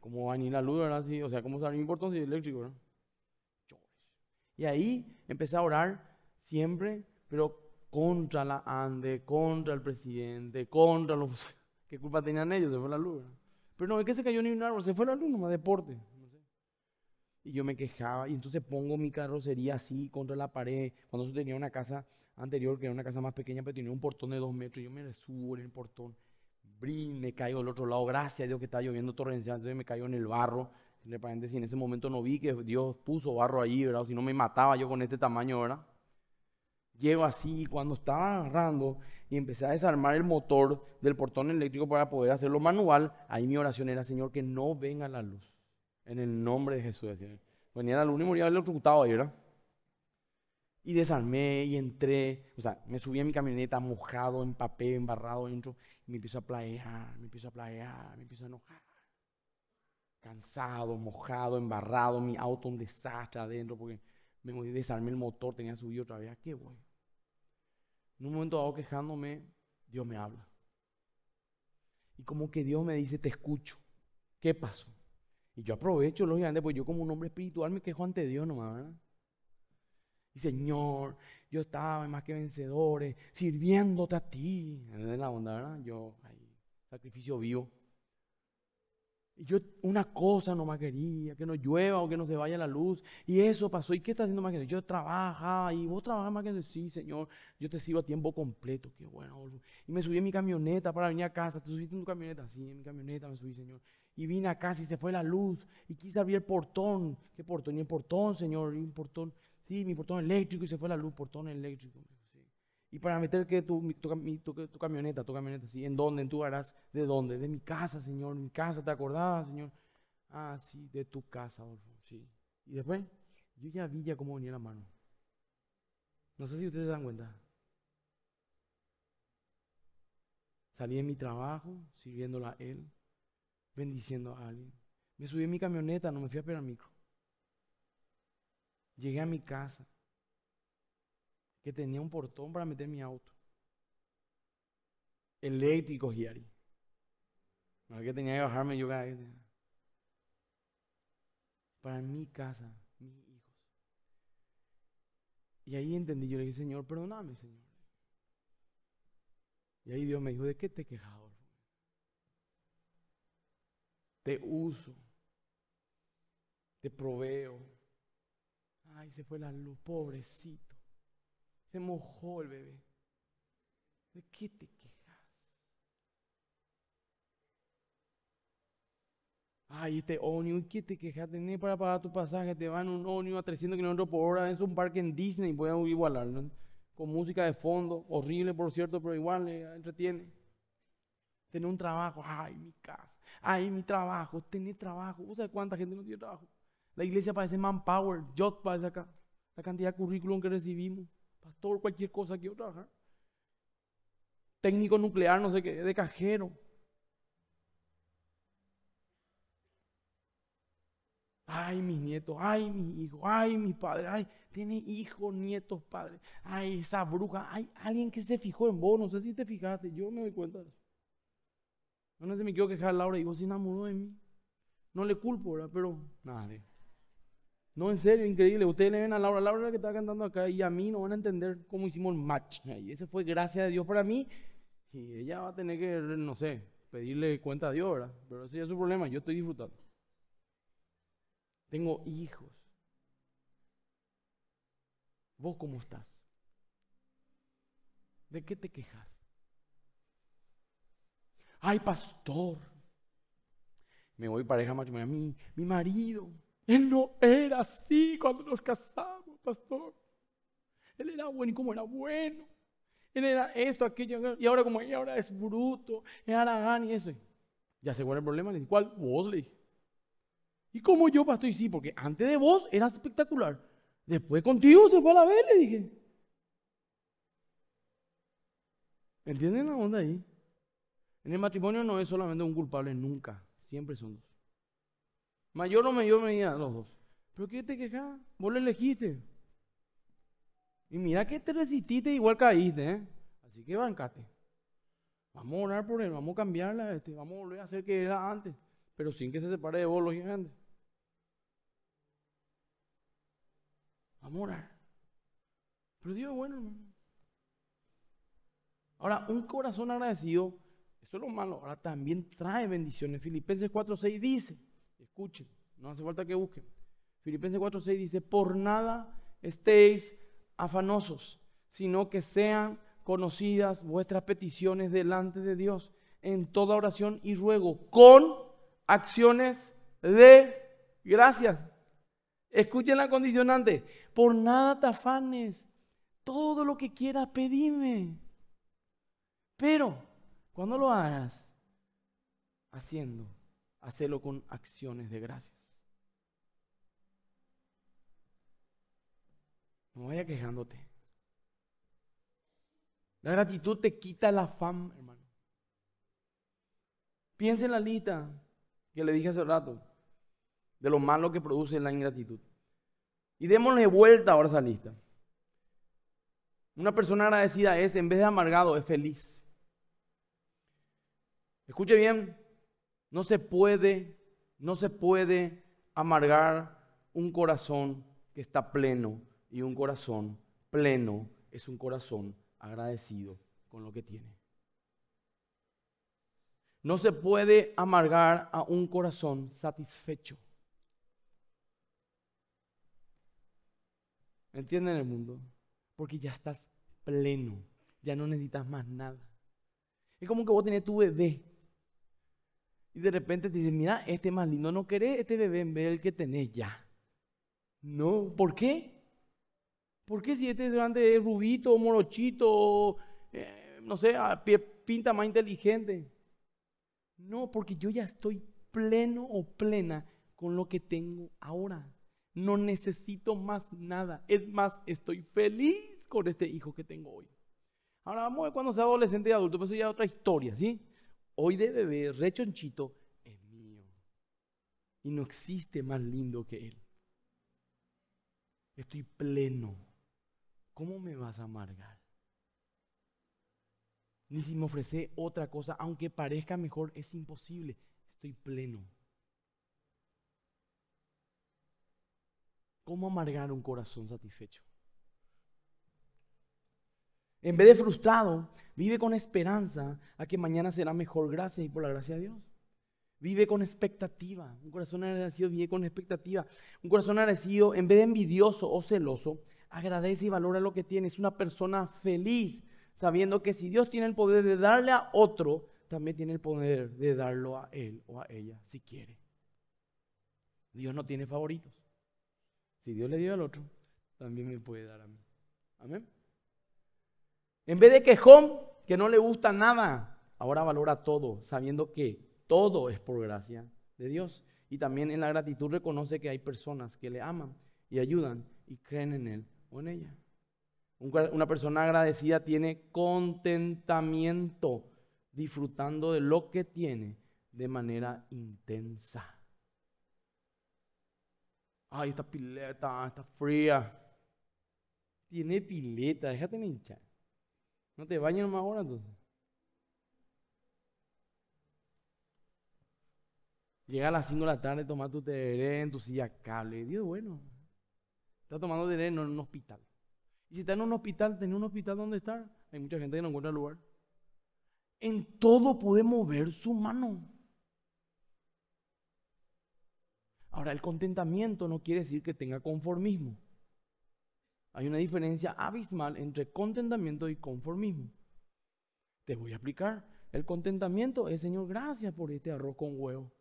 A: Como va a la luz, ¿verdad? o sea, ¿cómo sale un portón eléctrico, ¿verdad? Y ahí empecé a orar siempre, pero contra la ANDE, contra el presidente, contra los... (laughs) ¿Qué culpa tenían ellos? Se fue la luz. Pero no, es que se cayó ni un árbol, se fue la luz, nomás deporte. Y yo me quejaba, y entonces pongo mi carrocería así contra la pared. Cuando yo tenía una casa anterior, que era una casa más pequeña, pero tenía un portón de dos metros, y yo me subo en el portón, brin, me caigo al otro lado, gracias a Dios que estaba lloviendo torrencial, entonces me caigo en el barro. repente, si en ese momento no vi que Dios puso barro ahí, si no me mataba yo con este tamaño, ¿verdad? Llevo así, cuando estaba agarrando y empecé a desarmar el motor del portón eléctrico para poder hacerlo manual, ahí mi oración era, Señor, que no venga la luz. En el nombre de Jesús. Decía. Venía la luna y moría electrocutado ahí, ¿verdad? Y desarmé y entré. O sea, me subí a mi camioneta mojado, en papel, embarrado dentro. Y me empiezo a planear, me empiezo a planear, me empiezo a enojar. Cansado, mojado, embarrado, mi auto un desastre adentro porque me desarmé el motor, tenía subido otra vez. qué voy? En un momento dado quejándome, Dios me habla. Y como que Dios me dice, te escucho. ¿Qué pasó? Y yo aprovecho, lógicamente, pues yo como un hombre espiritual me quejo ante Dios nomás, ¿verdad? Y Señor, yo estaba más que vencedores, sirviéndote a ti. En la onda, ¿verdad? Yo, ahí, sacrificio vivo yo una cosa no más quería, que nos llueva o que no se vaya la luz. Y eso pasó. ¿Y qué está haciendo más que Yo trabajo y vos trabajas más que Sí, señor, yo te sirvo a tiempo completo. Qué bueno. Y me subí en mi camioneta para venir a casa. ¿Te subiste en tu camioneta? Sí, en mi camioneta me subí, señor. Y vine a casa y se fue la luz. Y quise abrir el portón. ¿Qué portón? Y el portón, señor. Y un portón. Sí, mi portón eléctrico y se fue la luz. Portón eléctrico. Y para meter que tu, camioneta, tu camioneta, sí, ¿en dónde? ¿En tu harás? ¿De dónde? De mi casa, Señor, mi casa, ¿te acordás, Señor? Ah, sí, de tu casa, sí. Y después, yo ya vi ya cómo venía la mano. No sé si ustedes se dan cuenta. Salí de mi trabajo, sirviéndola a Él, bendiciendo a alguien. Me subí en mi camioneta, no me fui a esperar micro. Llegué a mi casa, que tenía un portón para meter mi auto. Eléctrico, Giari. No que tenía que bajarme yo Para mi casa, mis hijos. Y ahí entendí, yo le dije, Señor, perdóname, Señor. Y ahí Dios me dijo, ¿de qué te quejas, Te uso. Te proveo. Ay, se fue la luz, pobrecito. Se mojó el bebé. ¿De qué te quejas? Ay, este Onio, ¿qué te quejas? tener para pagar tu pasaje, te van un Onio a 300 kilómetros por hora, es un parque en Disney, voy a igualarlo. Con música de fondo, horrible por cierto, pero igual le eh, entretiene. Tener un trabajo, ay, mi casa, ay, mi trabajo, tener trabajo. ¿Vos sabés cuánta gente no tiene trabajo? La iglesia parece manpower, yo parece acá, la cantidad de currículum que recibimos todo, cualquier cosa que yo trabajar. Técnico nuclear, no sé qué, de cajero. Ay, mis nietos, ay, mi hijo ay, mi padre ay, tiene hijos, nietos, padres, ay, esa bruja, ay, alguien que se fijó en vos, no sé si te fijaste, yo me doy cuenta de eso. No, sé si me quiero quejar, Laura, digo, se enamoró de mí. No le culpo, Pero, nada, no, en serio, increíble. Ustedes le ven a Laura, Laura que está cantando acá y a mí no van a entender cómo hicimos el match. Y ese fue gracia de Dios para mí. Y ella va a tener que, no sé, pedirle cuenta a Dios, ¿verdad? Pero ese ya es su problema, yo estoy disfrutando. Tengo hijos. ¿Vos cómo estás? ¿De qué te quejas? Ay, pastor. Me voy pareja a Mi, mi marido él no era así cuando nos casamos, pastor. Él era bueno y como era bueno. Él era esto, aquello, y ahora como ahora es bruto, es aragán y eso. Ya se vuelve el problema, le dije, ¿cuál? Vos, le ¿Y como yo, pastor? Y sí, porque antes de vos era espectacular. Después contigo se fue a la vez, le dije. ¿Entienden la onda ahí? En el matrimonio no es solamente un culpable, nunca. Siempre son dos. Mayor o mayor medida, los dos. ¿Pero qué te quejas? Vos le elegiste. Y mira que te resististe, igual caíste, ¿eh? Así que bancate. Vamos a orar por él, vamos a cambiarla, este, vamos a volver a hacer que era antes, pero sin que se separe de vos, lógicamente. Vamos a orar. Pero Dios es bueno, hermano. Ahora, un corazón agradecido, eso es lo malo, ahora también trae bendiciones. Filipenses 4.6 dice, Escuchen, no hace falta que busquen. Filipenses 4:6 dice, por nada estéis afanosos, sino que sean conocidas vuestras peticiones delante de Dios en toda oración y ruego, con acciones de gracias. Escuchen la condicionante, por nada te afanes, todo lo que quieras pedirme. Pero, cuando lo hagas, haciendo Hacelo con acciones de gracias. No vaya quejándote. La gratitud te quita la fama, hermano. Piensa en la lista que le dije hace rato de lo malo que produce la ingratitud. Y démosle vuelta ahora a esa lista. Una persona agradecida es, en vez de amargado, es feliz. Escuche bien, no se puede, no se puede amargar un corazón que está pleno y un corazón pleno es un corazón agradecido con lo que tiene. No se puede amargar a un corazón satisfecho. ¿Entienden el mundo? Porque ya estás pleno, ya no necesitas más nada. Es como que vos tenés tu bebé y de repente te dicen, mira, este más lindo, no querés este bebé en vez del que tenés ya. No, ¿por qué? ¿Por qué si este grande rubito, morochito, eh, no sé, pinta más inteligente? No, porque yo ya estoy pleno o plena con lo que tengo ahora. No necesito más nada. Es más, estoy feliz con este hijo que tengo hoy. Ahora vamos a ver cuando sea adolescente y adulto, pero pues eso ya es otra historia, ¿sí? hoy de bebé, rechonchito, es mío. Y no existe más lindo que Él. Estoy pleno. ¿Cómo me vas a amargar? Ni si me ofrece otra cosa, aunque parezca mejor, es imposible. Estoy pleno. ¿Cómo amargar un corazón satisfecho? En vez de frustrado, Vive con esperanza a que mañana será mejor, gracias y por la gracia de Dios. Vive con expectativa. Un corazón agradecido vive con expectativa. Un corazón agradecido, en vez de envidioso o celoso, agradece y valora lo que tiene. Es una persona feliz, sabiendo que si Dios tiene el poder de darle a otro, también tiene el poder de darlo a él o a ella, si quiere. Dios no tiene favoritos. Si Dios le dio al otro, también me puede dar a mí. Amén. En vez de quejón, que no le gusta nada, ahora valora todo, sabiendo que todo es por gracia de Dios. Y también en la gratitud reconoce que hay personas que le aman y ayudan y creen en él o en ella. Una persona agradecida tiene contentamiento, disfrutando de lo que tiene de manera intensa. Ay, esta pileta, está fría. Tiene pileta, déjate hinchar. No te bañes más ahora entonces. Llega a las 5 de la tarde, toma tu tereré en tu silla cable. Dios bueno. Está tomando tereré en un hospital. Y si está en un hospital, ¿tiene un hospital donde estar. Hay mucha gente que no encuentra lugar. En todo puede mover su mano. Ahora, el contentamiento no quiere decir que tenga conformismo. Hay una diferencia abismal entre contentamiento y conformismo. Te voy a explicar. El contentamiento es, Señor, gracias por este arroz con huevo.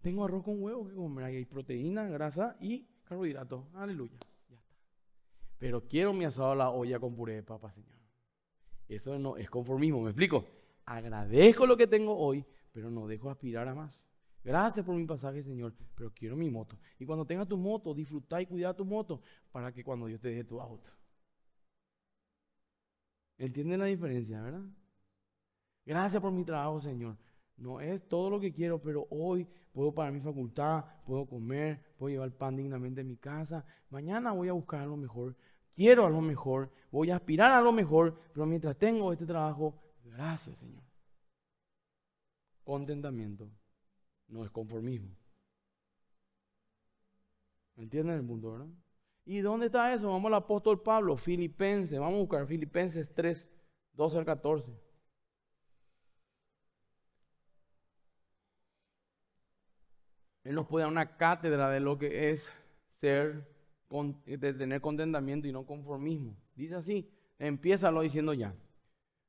A: Tengo arroz con huevo que comer. Hay proteína, grasa y carbohidratos. Aleluya. Ya está. Pero quiero mi asado a la olla con puré de papa, Señor. Eso no es conformismo, ¿me explico? Agradezco lo que tengo hoy, pero no dejo aspirar a más. Gracias por mi pasaje, Señor, pero quiero mi moto. Y cuando tenga tu moto, disfruta y cuida tu moto para que cuando Dios te dé tu auto. ¿Entienden la diferencia, verdad? Gracias por mi trabajo, Señor. No es todo lo que quiero, pero hoy puedo para mi facultad, puedo comer, puedo llevar pan dignamente a mi casa. Mañana voy a buscar algo lo mejor, quiero algo lo mejor, voy a aspirar a lo mejor, pero mientras tengo este trabajo, gracias, Señor. Contentamiento. No es conformismo. ¿Entienden el mundo, verdad? ¿Y dónde está eso? Vamos al apóstol Pablo, Filipenses. Vamos a buscar Filipenses 3, 12 al 14. Él nos puede dar una cátedra de lo que es ser, de tener contentamiento y no conformismo. Dice así, empieza lo diciendo ya.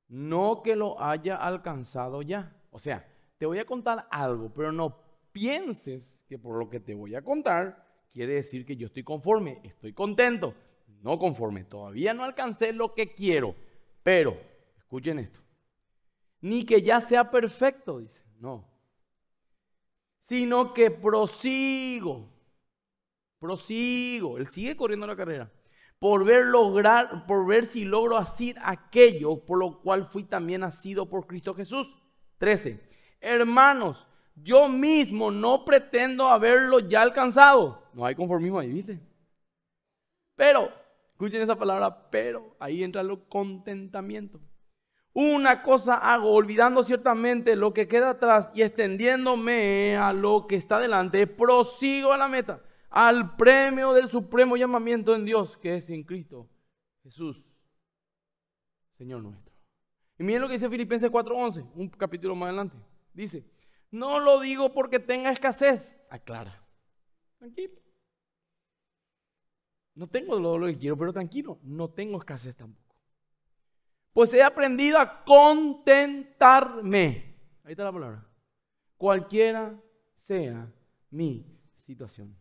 A: No que lo haya alcanzado ya. O sea, te voy a contar algo, pero no pienses que por lo que te voy a contar quiere decir que yo estoy conforme, estoy contento, no conforme, todavía no alcancé lo que quiero, pero escuchen esto, ni que ya sea perfecto, dice, no, sino que prosigo, prosigo, él sigue corriendo la carrera, por ver lograr, por ver si logro hacer aquello por lo cual fui también nacido por Cristo Jesús. 13 Hermanos, yo mismo no pretendo haberlo ya alcanzado. No hay conformismo ahí, ¿viste? Pero, escuchen esa palabra, pero, ahí entra el contentamiento. Una cosa hago, olvidando ciertamente lo que queda atrás y extendiéndome a lo que está delante, prosigo a la meta, al premio del supremo llamamiento en Dios, que es en Cristo Jesús, Señor nuestro. Y miren lo que dice Filipenses 4:11, un capítulo más adelante. Dice, no lo digo porque tenga escasez. Aclara. Tranquilo. No tengo lo, lo que quiero, pero tranquilo, no tengo escasez tampoco. Pues he aprendido a contentarme. Ahí está la palabra. Cualquiera sea mi situación.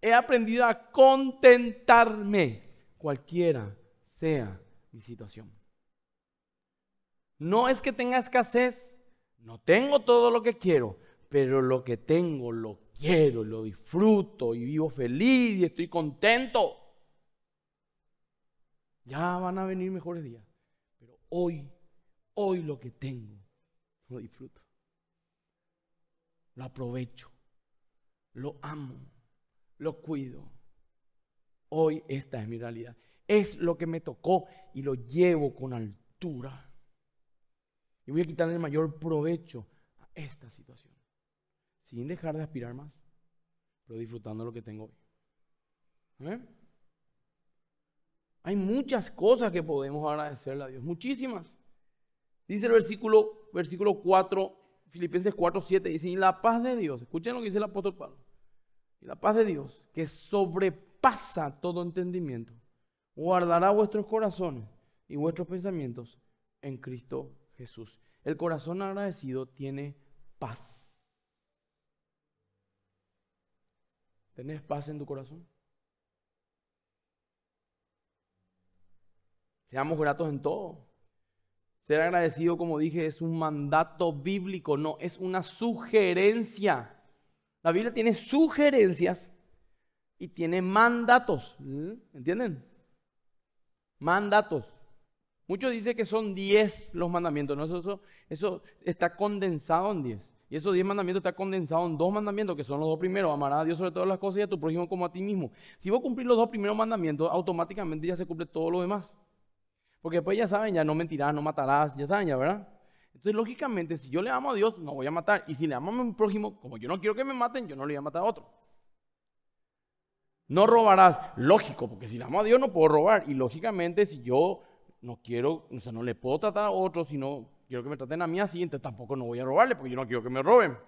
A: He aprendido a contentarme, cualquiera sea mi situación. No es que tenga escasez, no tengo todo lo que quiero, pero lo que tengo lo quiero, lo disfruto y vivo feliz y estoy contento. Ya van a venir mejores días, pero hoy, hoy lo que tengo, lo disfruto. Lo aprovecho, lo amo, lo cuido. Hoy esta es mi realidad. Es lo que me tocó y lo llevo con altura. Y voy a quitarle el mayor provecho a esta situación. Sin dejar de aspirar más, pero disfrutando lo que tengo hoy. Hay muchas cosas que podemos agradecerle a Dios, muchísimas. Dice el versículo, versículo 4, Filipenses 4, 7, dice, y la paz de Dios, escuchen lo que dice el apóstol Pablo, y la paz de Dios, que sobrepasa todo entendimiento, guardará vuestros corazones y vuestros pensamientos en Cristo Jesús. El corazón agradecido tiene paz. ¿Tenés paz en tu corazón? Seamos gratos en todo. Ser agradecido, como dije, es un mandato bíblico, no, es una sugerencia. La Biblia tiene sugerencias y tiene mandatos. ¿Mm? ¿Entienden? Mandatos. Muchos dicen que son 10 los mandamientos, ¿no? eso, eso, está condensado en 10. Y esos 10 mandamientos están condensado en dos mandamientos, que son los dos primeros, amarás a Dios sobre todas las cosas y a tu prójimo como a ti mismo. Si vos cumplís los dos primeros mandamientos, automáticamente ya se cumple todo lo demás. Porque después ya saben, ya no mentirás, no matarás, ya saben ya, ¿verdad? Entonces, lógicamente, si yo le amo a Dios, no voy a matar. Y si le amo a mi prójimo, como yo no quiero que me maten, yo no le voy a matar a otro. No robarás, lógico, porque si le amo a Dios no puedo robar. Y lógicamente, si yo no quiero, o sea, no le puedo tratar a otro, sino quiero que me traten a mí a entonces tampoco no voy a robarle, porque yo no quiero que me roben.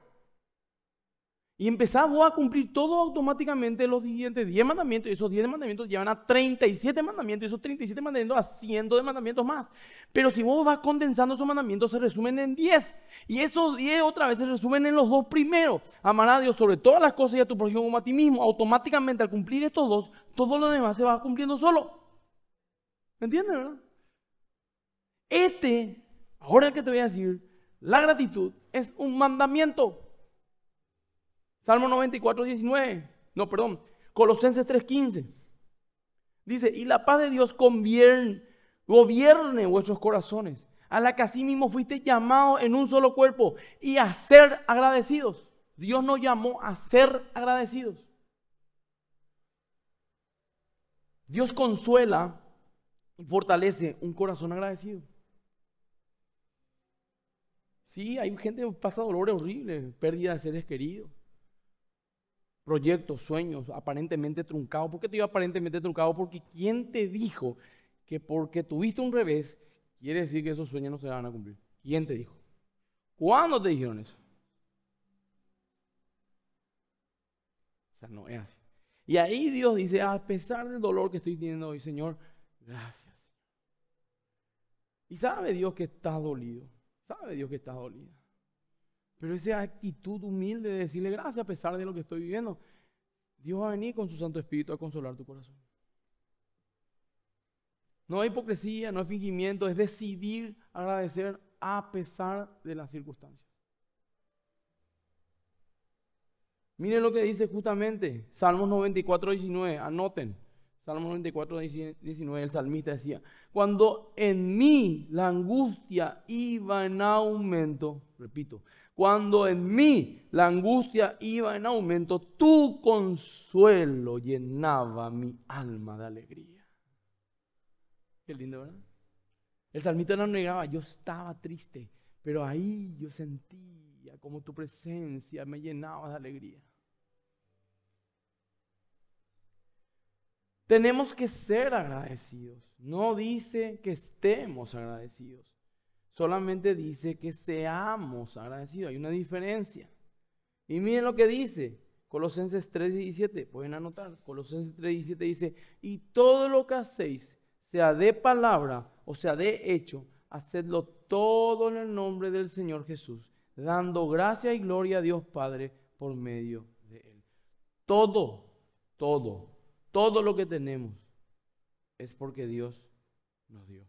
A: Y empezamos a cumplir todo automáticamente los siguientes 10 mandamientos. Y esos 10 mandamientos llevan a 37 mandamientos. Y esos 37 mandamientos a 100 de mandamientos más. Pero si vos vas condensando esos mandamientos, se resumen en 10. Y esos 10 otra vez se resumen en los dos primeros. Amar a Dios sobre todas las cosas y a tu prójimo como a ti mismo. Automáticamente al cumplir estos dos, todo lo demás se va cumpliendo solo. ¿Me ¿Entiendes, verdad? Este, ahora que te voy a decir, la gratitud es un mandamiento. Salmo 94, 19. No, perdón. Colosenses 3:15. Dice, y la paz de Dios gobierne vuestros corazones, a la que mismo fuiste llamado en un solo cuerpo, y a ser agradecidos. Dios nos llamó a ser agradecidos. Dios consuela y fortalece un corazón agradecido. Sí, hay gente que pasa dolores horribles, pérdida de seres queridos, proyectos, sueños aparentemente truncados. ¿Por qué te digo aparentemente truncado? Porque ¿quién te dijo que porque tuviste un revés, quiere decir que esos sueños no se van a cumplir? ¿Quién te dijo? ¿Cuándo te dijeron eso? O sea, no es así. Y ahí Dios dice, a pesar del dolor que estoy teniendo hoy, Señor, gracias. Y sabe Dios que está dolido. Sabe Dios que estás dolida. Pero esa actitud humilde de decirle gracias a pesar de lo que estoy viviendo, Dios va a venir con su Santo Espíritu a consolar tu corazón. No hay hipocresía, no hay fingimiento, es decidir agradecer a pesar de las circunstancias. Miren lo que dice justamente Salmos 94, 19, anoten. Salmo 94, 19, el salmista decía, cuando en mí la angustia iba en aumento, repito, cuando en mí la angustia iba en aumento, tu consuelo llenaba mi alma de alegría. Qué lindo, ¿verdad? El salmista no negaba, yo estaba triste, pero ahí yo sentía como tu presencia me llenaba de alegría. Tenemos que ser agradecidos. No dice que estemos agradecidos. Solamente dice que seamos agradecidos. Hay una diferencia. Y miren lo que dice. Colosenses 3:17. Pueden anotar. Colosenses 3:17 dice, y todo lo que hacéis, sea de palabra o sea de hecho, hacedlo todo en el nombre del Señor Jesús, dando gracia y gloria a Dios Padre por medio de Él. Todo, todo todo lo que tenemos es porque Dios nos dio.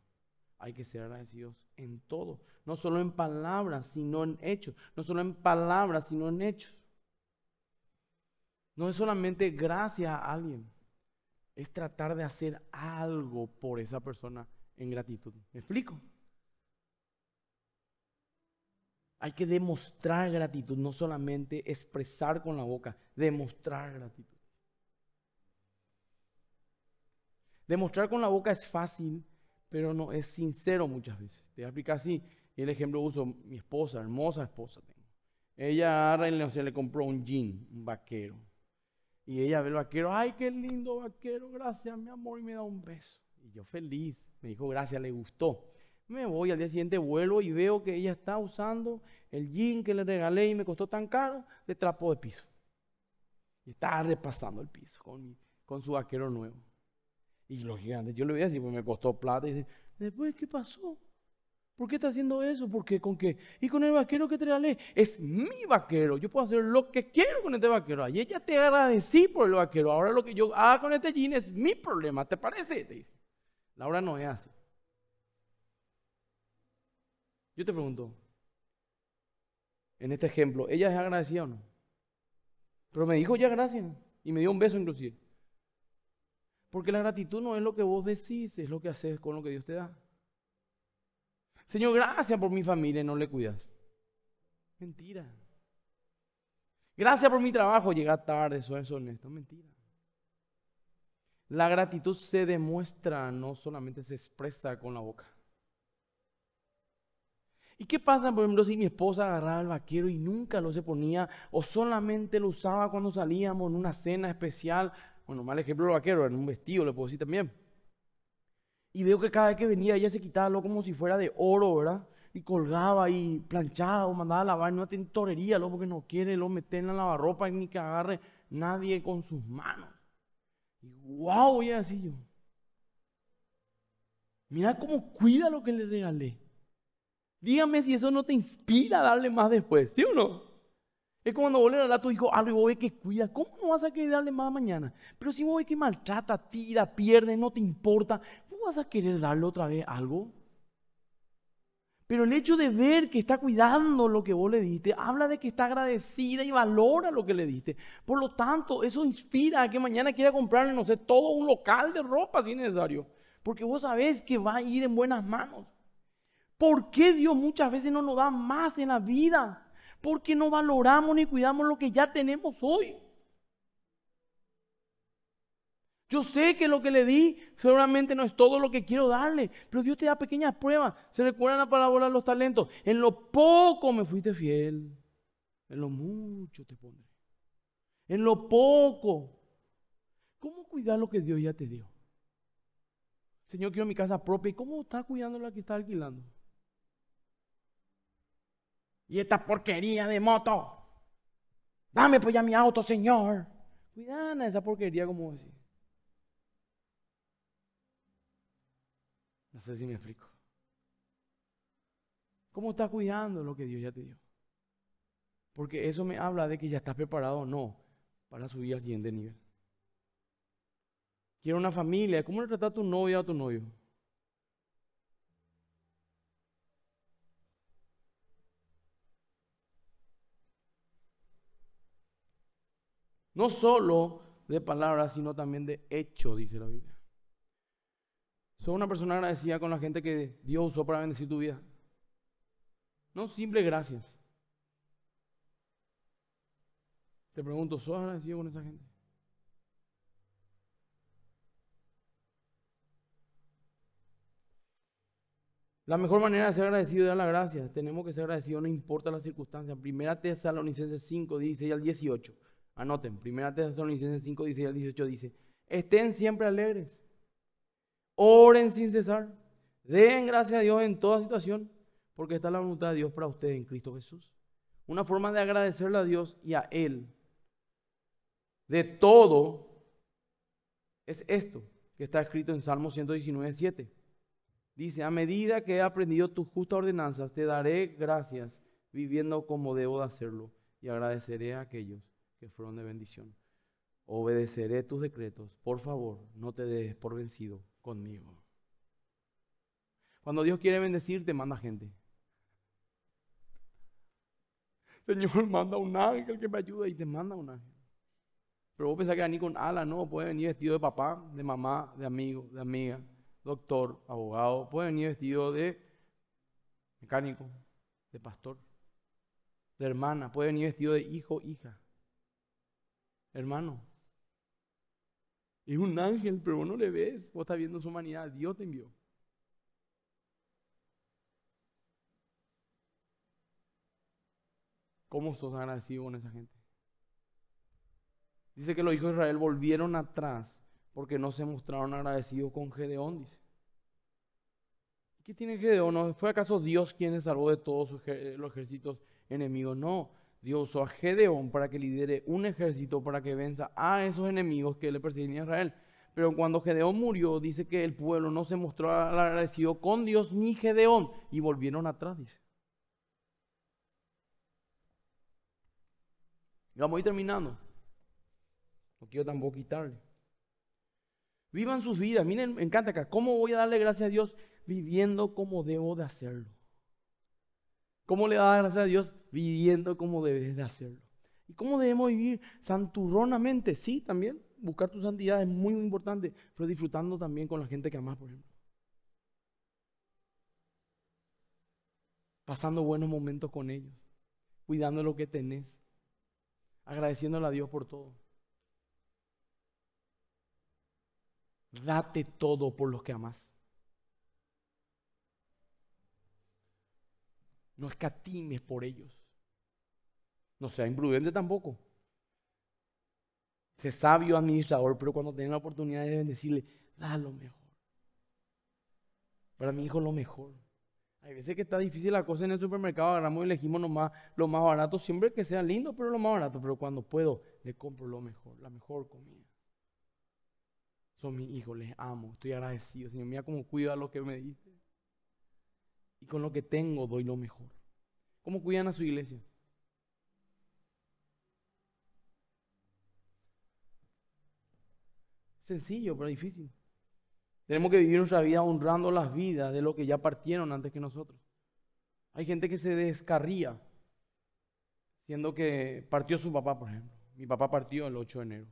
A: Hay que ser agradecidos en todo, no solo en palabras, sino en hechos, no solo en palabras, sino en hechos. No es solamente gracias a alguien, es tratar de hacer algo por esa persona en gratitud. ¿Me explico? Hay que demostrar gratitud, no solamente expresar con la boca, demostrar gratitud. Demostrar con la boca es fácil, pero no es sincero muchas veces. Te voy a así. El ejemplo uso mi esposa, hermosa esposa tengo. Ella en se le compró un jean, un vaquero. Y ella ve el vaquero, ay, qué lindo vaquero, gracias, mi amor, y me da un beso. Y yo feliz, me dijo, gracias, le gustó. Me voy, al día siguiente vuelvo y veo que ella está usando el jean que le regalé y me costó tan caro, le trapo de piso. Y está repasando el piso con su vaquero nuevo. Y los gigantes, yo le voy a decir, pues me costó plata. Y dice, después, ¿qué pasó? ¿Por qué está haciendo eso? ¿Por ¿Con qué? Y con el vaquero que te regalé. Es mi vaquero. Yo puedo hacer lo que quiero con este vaquero. Y ella te agradecí por el vaquero. Ahora lo que yo haga con este jean es mi problema. ¿Te parece? dice. Laura no es así. Yo te pregunto, en este ejemplo, ¿ella es agradecida o no? Pero me dijo ya gracias. Y me dio un beso inclusive. Porque la gratitud no es lo que vos decís, es lo que haces con lo que Dios te da. Señor, gracias por mi familia, y no le cuidas. Mentira. Gracias por mi trabajo, llega tarde, soy honesto, Mentira. La gratitud se demuestra, no solamente se expresa con la boca. ¿Y qué pasa, por ejemplo, si mi esposa agarraba el vaquero y nunca lo se ponía o solamente lo usaba cuando salíamos en una cena especial? Bueno, mal ejemplo, el vaquero, en un vestido, le puedo decir también. Y veo que cada vez que venía ella se quitaba lo como si fuera de oro, ¿verdad? Y colgaba y planchaba o mandaba a lavar en una tintorería, lo porque no quiere lo meter en la lavarropa ni que agarre nadie con sus manos. Y wow, y así yo. Mira cómo cuida lo que le regalé. Dígame si eso no te inspira a darle más después, ¿sí o no? Es como cuando vos le a tu hijo algo ah, y vos ves que cuida. ¿Cómo no vas a querer darle más mañana? Pero si vos ves que maltrata, tira, pierde, no te importa, ¿vos vas a querer darle otra vez algo? Pero el hecho de ver que está cuidando lo que vos le diste, habla de que está agradecida y valora lo que le diste. Por lo tanto, eso inspira a que mañana quiera comprarle, no sé, todo un local de ropa si es necesario. Porque vos sabés que va a ir en buenas manos. ¿Por qué Dios muchas veces no nos da más en la vida? qué no valoramos ni cuidamos lo que ya tenemos hoy. Yo sé que lo que le di seguramente no es todo lo que quiero darle, pero Dios te da pequeñas pruebas. Se recuerda la palabra de los talentos. En lo poco me fuiste fiel, en lo mucho te pondré. En lo poco. ¿Cómo cuidar lo que Dios ya te dio? Señor, quiero mi casa propia. ¿Y cómo está cuidando la que está alquilando? Y esta porquería de moto. Dame pues ya mi auto, Señor. Cuidana esa porquería como así. No sé si me explico. ¿Cómo estás cuidando lo que Dios ya te dio? Porque eso me habla de que ya estás preparado o no para subir al siguiente nivel. Quiero una familia. ¿Cómo le trata a tu novia o a tu novio? No solo de palabras, sino también de hecho, dice la Biblia. Soy una persona agradecida con la gente que Dios usó para bendecir tu vida. No simple gracias. Te pregunto, ¿sos agradecido con esa gente? La mejor manera de ser agradecido es dar las gracias. Tenemos que ser agradecidos, no importa las circunstancias. Primera Tesalonicenses 5, y al 18. Anoten, 1 Tesalonicenses 5, 16 al 18 dice, estén siempre alegres, oren sin cesar, den gracias a Dios en toda situación, porque está la voluntad de Dios para ustedes en Cristo Jesús. Una forma de agradecerle a Dios y a Él de todo es esto que está escrito en Salmo 119, 7. Dice, a medida que he aprendido tus justas ordenanzas, te daré gracias viviendo como debo de hacerlo y agradeceré a aquellos que fueron de bendición. Obedeceré tus decretos. Por favor, no te des por vencido conmigo. Cuando Dios quiere bendecir, te manda gente. Señor, (laughs) manda un ángel que me ayude y te manda un ángel. Pero vos pensás que ni con ala, no, puede venir vestido de papá, de mamá, de amigo, de amiga, doctor, abogado, puede venir vestido de mecánico, de pastor, de hermana, puede venir vestido de hijo, hija hermano. Es un ángel, pero vos no le ves, vos estás viendo su humanidad, Dios te envió. ¿Cómo sos agradecido con esa gente? Dice que los hijos de Israel volvieron atrás porque no se mostraron agradecidos con Gedeón, dice. ¿Qué tiene Gedeón? ¿Fue acaso Dios quien les salvó de todos los ejércitos enemigos? No, Dios usó a Gedeón para que lidere un ejército para que venza a esos enemigos que le persiguen a Israel. Pero cuando Gedeón murió, dice que el pueblo no se mostró agradecido con Dios ni Gedeón y volvieron atrás, dice. Vamos a ir terminando. No quiero tampoco quitarle. Vivan sus vidas. Miren, me encanta acá. ¿Cómo voy a darle gracias a Dios? Viviendo como debo de hacerlo. ¿Cómo le dar gracias a Dios? Viviendo como debes de hacerlo. ¿Y cómo debemos vivir? Santurronamente, sí, también. Buscar tu santidad es muy, importante, pero disfrutando también con la gente que amas, por ejemplo. Pasando buenos momentos con ellos, cuidando lo que tenés, agradeciéndole a Dios por todo. Date todo por los que amas. No escatimes por ellos. No sea imprudente tampoco. Sé sabio administrador, pero cuando tienen la oportunidad deben decirle, da lo mejor. Para mi hijo lo mejor. Hay veces que está difícil la cosa en el supermercado, agarramos y elegimos nomás lo más barato, siempre que sea lindo, pero lo más barato. Pero cuando puedo, le compro lo mejor, la mejor comida. Son mis hijos, les amo, estoy agradecido. Señor, mira cómo cuida lo que me dice y con lo que tengo doy lo mejor. ¿Cómo cuidan a su iglesia? Sencillo, pero difícil. Tenemos que vivir nuestra vida honrando las vidas de los que ya partieron antes que nosotros. Hay gente que se descarría, siendo que partió su papá, por ejemplo. Mi papá partió el 8 de enero.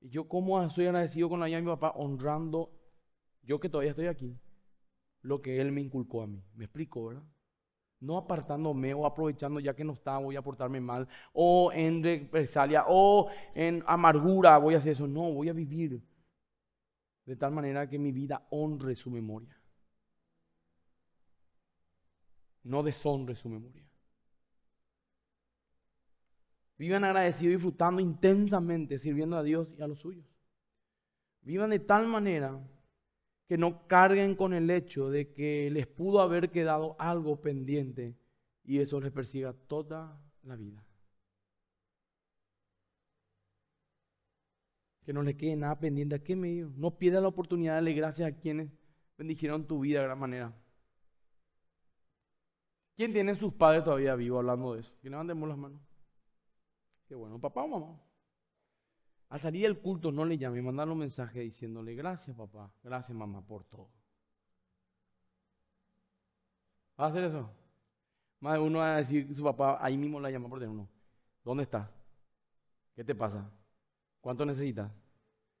A: Y yo cómo soy agradecido con la vida de mi papá, honrando, yo que todavía estoy aquí, lo que Él me inculcó a mí. ¿Me explico, verdad? No apartándome o aprovechando ya que no estaba voy a portarme mal, o en represalia, o en amargura, voy a hacer eso. No, voy a vivir de tal manera que mi vida honre su memoria. No deshonre su memoria. Vivan agradecidos, disfrutando intensamente, sirviendo a Dios y a los suyos. Vivan de tal manera que no carguen con el hecho de que les pudo haber quedado algo pendiente y eso les persiga toda la vida. Que no le quede nada pendiente. ¿A qué medio? No pierdas la oportunidad de darle gracias a quienes bendijeron tu vida de gran manera. ¿Quién tiene sus padres todavía vivos hablando de eso? Que levantemos las manos. Qué bueno, papá o mamá. Al salir del culto no le llamé, mandarle un mensaje diciéndole gracias papá, gracias mamá por todo. ¿Va a hacer eso? Más de uno va a decir su papá, ahí mismo la llama por uno ¿Dónde estás? ¿Qué te pasa? ¿Cuánto necesitas?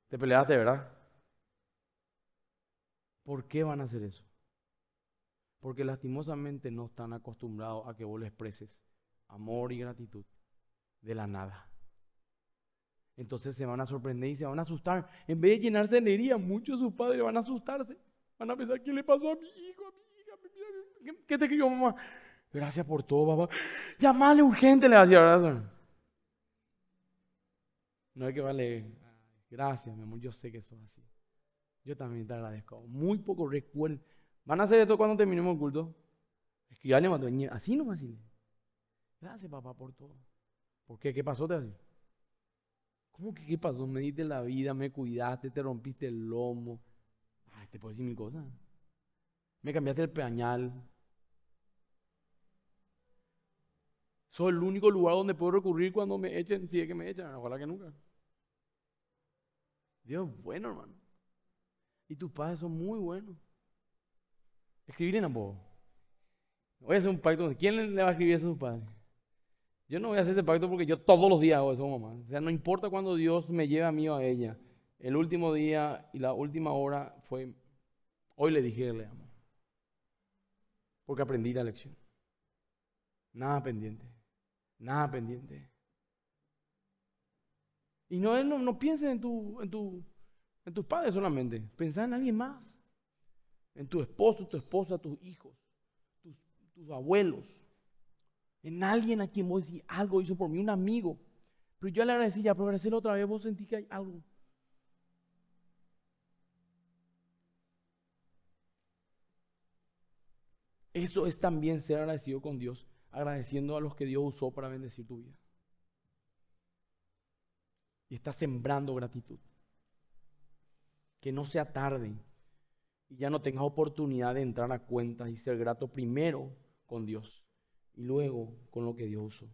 A: Te peleaste, ¿verdad? ¿Por qué van a hacer eso? Porque lastimosamente no están acostumbrados a que vos les expreses amor y gratitud de la nada. Entonces se van a sorprender y se van a asustar. En vez de llenarse de alegría, muchos de sus padres van a asustarse. Van a pensar, ¿qué le pasó a mi hijo, a mi hija? ¿Qué te crió mamá? Gracias por todo, papá. Llamale urgente, le va a decir, ¿verdad? No hay que vale. Gracias, mi amor, yo sé que eso es así. Yo también te agradezco. Muy poco recuerdo. ¿Van a hacer esto cuando terminemos el culto? Es que ya le Así ¿no, Así. Gracias, papá, por todo. ¿Por qué? ¿Qué pasó? Te ¿Cómo que qué pasó? Me diste la vida, me cuidaste, te rompiste el lomo. Ay, te puedo decir mil cosas. Me cambiaste el pañal. Soy el único lugar donde puedo recurrir cuando me echen, si es que me echan, ojalá que nunca. Dios es bueno, hermano. Y tus padres son muy buenos. Escribir en ambos. Voy a hacer un pacto. ¿Quién le va a escribir a sus padres? Yo no voy a hacer ese pacto porque yo todos los días hago eso, mamá. O sea, no importa cuando Dios me lleve a mí o a ella. El último día y la última hora fue, hoy le dije le amo. Porque aprendí la lección. Nada pendiente. Nada pendiente. Y no, no, no pienses en, tu, en, tu, en tus padres solamente. Pensá en alguien más. En tu esposo, tu esposa, tus hijos, tus, tus abuelos en alguien a quien vos decís algo hizo por mí, un amigo. Pero yo le agradecí, ya, pero agradecerle otra vez, vos sentí que hay algo. Eso es también ser agradecido con Dios, agradeciendo a los que Dios usó para bendecir tu vida. Y está sembrando gratitud. Que no sea tarde y ya no tengas oportunidad de entrar a cuentas y ser grato primero con Dios y luego con lo que Dios usó.